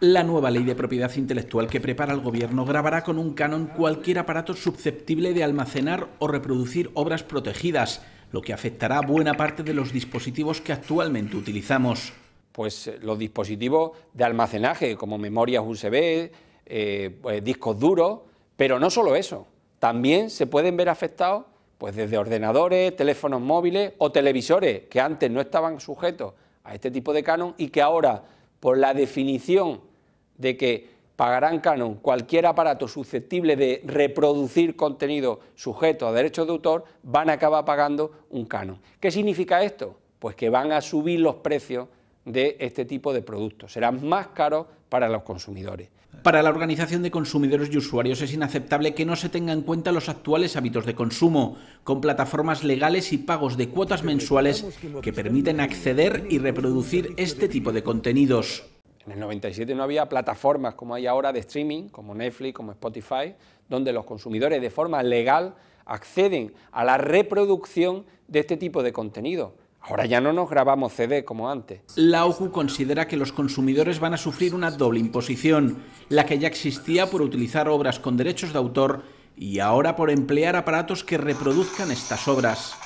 La nueva ley de propiedad intelectual que prepara el gobierno grabará con un canon cualquier aparato susceptible de almacenar o reproducir obras protegidas, lo que afectará a buena parte de los dispositivos que actualmente utilizamos. Pues eh, los dispositivos de almacenaje como memorias USB, eh, pues, discos duros, pero no solo eso, también se pueden ver afectados pues desde ordenadores, teléfonos móviles o televisores que antes no estaban sujetos a este tipo de canon y que ahora por la definición de que pagarán canon cualquier aparato susceptible de reproducir contenido sujeto a derechos de autor, van a acabar pagando un canon. ¿Qué significa esto? Pues que van a subir los precios de este tipo de productos. Serán más caros para los consumidores. Para la organización de consumidores y usuarios es inaceptable que no se tengan en cuenta los actuales hábitos de consumo, con plataformas legales y pagos de cuotas mensuales que permiten acceder y reproducir este tipo de contenidos. En el 97 no había plataformas como hay ahora de streaming, como Netflix, como Spotify, donde los consumidores de forma legal acceden a la reproducción de este tipo de contenido. Ahora ya no nos grabamos CD como antes. La OCU considera que los consumidores van a sufrir una doble imposición, la que ya existía por utilizar obras con derechos de autor y ahora por emplear aparatos que reproduzcan estas obras.